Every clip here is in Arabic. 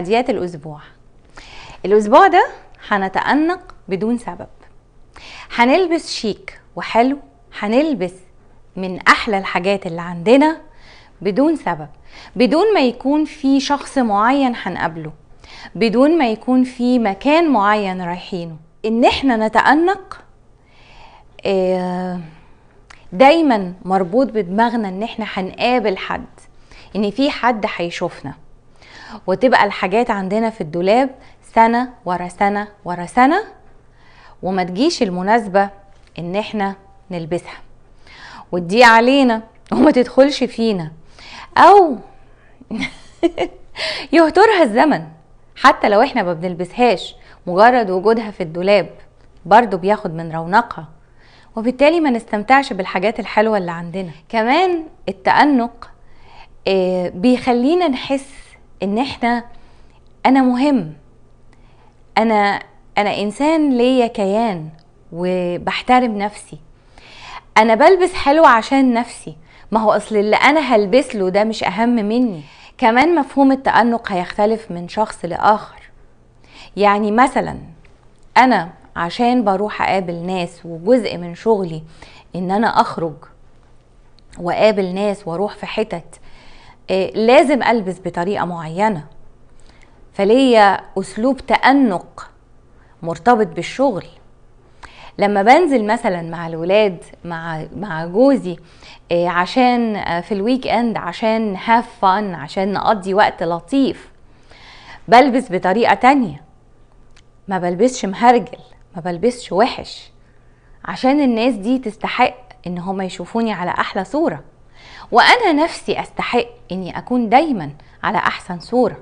تحديات الأسبوع الأسبوع ده هنتأنق بدون سبب هنلبس شيك وحلو هنلبس من أحلى الحاجات اللي عندنا بدون سبب بدون ما يكون في شخص معين هنقابله بدون ما يكون في مكان معين رايحينه ان احنا نتأنق آه، دايما مربوط بدماغنا ان احنا هنقابل حد ان في حد هيشوفنا وتبقى الحاجات عندنا في الدولاب سنة ورا سنة ورا سنة وما تجيش المناسبة ان احنا نلبسها وتضيق علينا وما تدخلش فينا او يهترها الزمن حتى لو احنا ما بنلبسهاش مجرد وجودها في الدولاب برضو بياخد من رونقها وبالتالي ما نستمتعش بالحاجات الحلوة اللي عندنا كمان التأنق آه، بيخلينا نحس ان احنا انا مهم انا انا انسان ليا كيان وبحترم نفسي انا بلبس حلو عشان نفسي ما هو اصل اللي انا هلبس له ده مش اهم مني كمان مفهوم التأنق هيختلف من شخص لآخر يعني مثلا أنا عشان بروح أقابل ناس وجزء من شغلي إن أنا أخرج وأقابل ناس وأروح في حتت إيه، لازم البس بطريقه معينه فليا اسلوب تانق مرتبط بالشغل لما بنزل مثلا مع الولاد مع مع جوزي إيه، عشان آه، في الويك اند عشان هاف فن عشان نقضي وقت لطيف بلبس بطريقه تانية ما بلبسش مهرجل ما بلبسش وحش عشان الناس دي تستحق ان هما يشوفوني على احلى صوره وأنا نفسي أستحق إني أكون دايما على أحسن صورة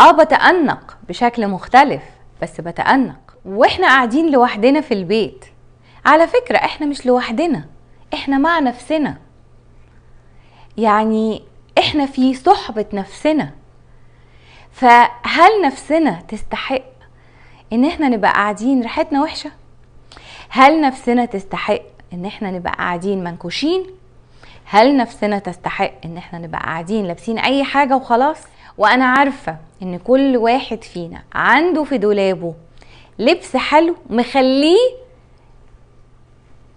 آه بتأنق بشكل مختلف بس بتأنق وإحنا قاعدين لوحدنا في البيت على فكرة إحنا مش لوحدنا إحنا مع نفسنا يعني إحنا في صحبة نفسنا فهل نفسنا تستحق إن إحنا نبقى قاعدين ريحتنا وحشة؟ هل نفسنا تستحق إن إحنا نبقى قاعدين منكوشين؟ هل نفسنا تستحق ان احنا نبقى قاعدين لابسين اي حاجه وخلاص وانا عارفه ان كل واحد فينا عنده في دولابه لبس حلو مخليه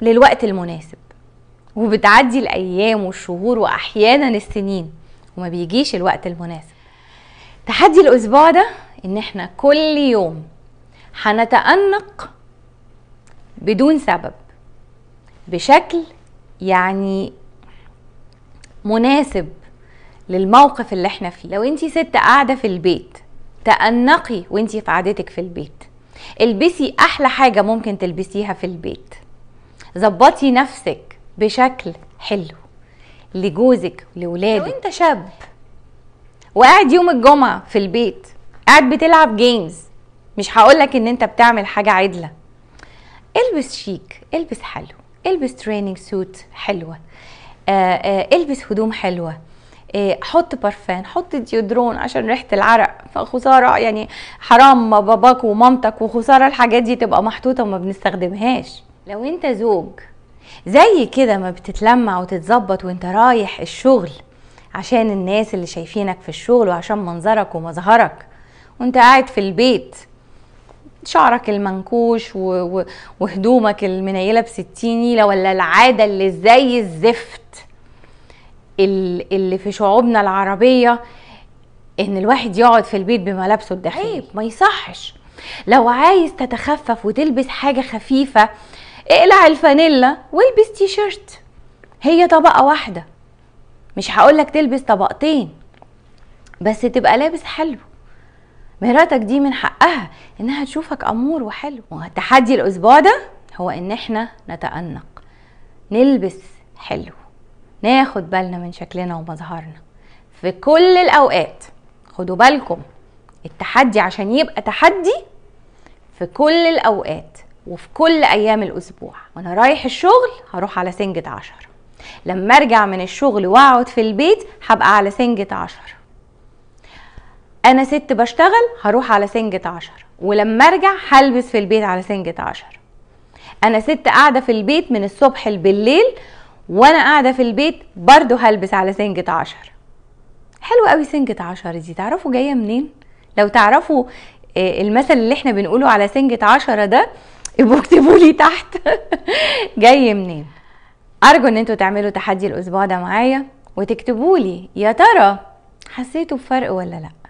للوقت المناسب وبتعدي الايام والشهور واحيانا السنين وما بيجيش الوقت المناسب تحدي الاسبوع ده ان احنا كل يوم هنتأنق بدون سبب بشكل يعني مناسب للموقف اللي احنا فيه لو انت ست قاعده في البيت تأنقي وانت في قعدتك في البيت البسي احلى حاجه ممكن تلبسيها في البيت ظبطي نفسك بشكل حلو لجوزك لولادك لو انت شاب وقاعد يوم الجمعه في البيت قاعد بتلعب جيمز مش هقولك ان انت بتعمل حاجه عدله البس شيك البس حلو البس تريننج سوت حلوه آه، آه، البس هدوم حلوه آه، حط برفان حط ديودرون عشان ريحه العرق فخساره يعني حرام باباك ومامتك وخساره الحاجات دي تبقى محطوطه وما بنستخدمهاش لو انت زوج زي كده ما بتتلمع وتتظبط وانت رايح الشغل عشان الناس اللي شايفينك في الشغل وعشان منظرك ومظهرك وانت قاعد في البيت شعرك المنكوش وهدومك المنيله بستين نيله ولا العاده اللي زي الزفت اللي في شعوبنا العربيه ان الواحد يقعد في البيت بملابسه الداخليه عيب ما يصحش لو عايز تتخفف وتلبس حاجه خفيفه اقلع الفانيلا والبس تي شيرت هي طبقه واحده مش هقولك تلبس طبقتين بس تبقى لابس حلو مراتك دي من حقها انها تشوفك امور وحلو والتحدي الاسبوع ده هو ان احنا نتأنق نلبس حلو ناخد بالنا من شكلنا ومظهرنا في كل الاوقات خدوا بالكم التحدي عشان يبقى تحدي في كل الاوقات وفي كل ايام الاسبوع وانا رايح الشغل هروح على سنجة عشر لما ارجع من الشغل واقعد في البيت هبقى على سنجة عشر انا ست بشتغل هروح على سنجة عشر ولما ارجع هلبس في البيت على سنجة عشر انا ست قاعدة في البيت من الصبح بالليل وانا قاعده في البيت برضو هلبس على سنجة عشر حلوة قوي سنجة عشر دي تعرفوا جايه منين لو تعرفوا آه، المثل اللي احنا بنقوله على سنجة عشرة ده يبقوا اكتبوا لي تحت جاي منين ارجو ان انتوا تعملوا تحدي الاسبوع ده معايا وتكتبوا لي يا ترى حسيتوا بفرق ولا لا